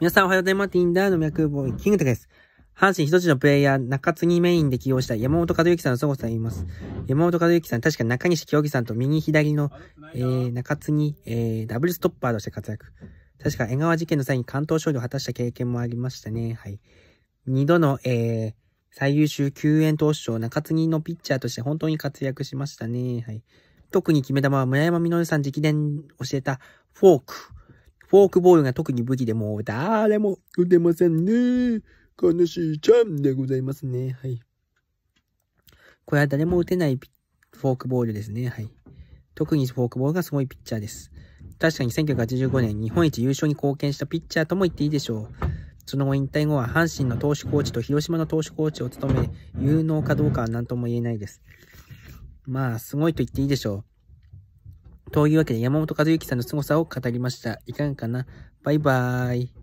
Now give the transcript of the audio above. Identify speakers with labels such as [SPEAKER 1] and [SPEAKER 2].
[SPEAKER 1] 皆さんおはようございます。ティンダーの脈ボーイ、キングタです。阪神一つのプレイヤー、中継ぎメインで起用した山本和之さんの凄さがいます。山本和之さん、確か中西京樹さんと右左の、えー、中継ぎ、えー、ダブルストッパーとして活躍。確か江川事件の際に関東勝利を果たした経験もありましたね。はい。二度の、えー、最優秀救援投手賞、中継ぎのピッチャーとして本当に活躍しましたね。はい。特に決め球は村山実さん直伝教えたフォーク。フォークボールが特に武器でもう誰も打てませんね。悲しいちゃんでございますね。はい。これは誰も打てないフォークボールですね。はい。特にフォークボールがすごいピッチャーです。確かに1985年日本一優勝に貢献したピッチャーとも言っていいでしょう。その後引退後は阪神の投手コーチと広島の投手コーチを務め、有能かどうかは何とも言えないです。まあ、すごいと言っていいでしょう。というわけで山本和之さんの凄さを語りました。いかがかなバイバーイ。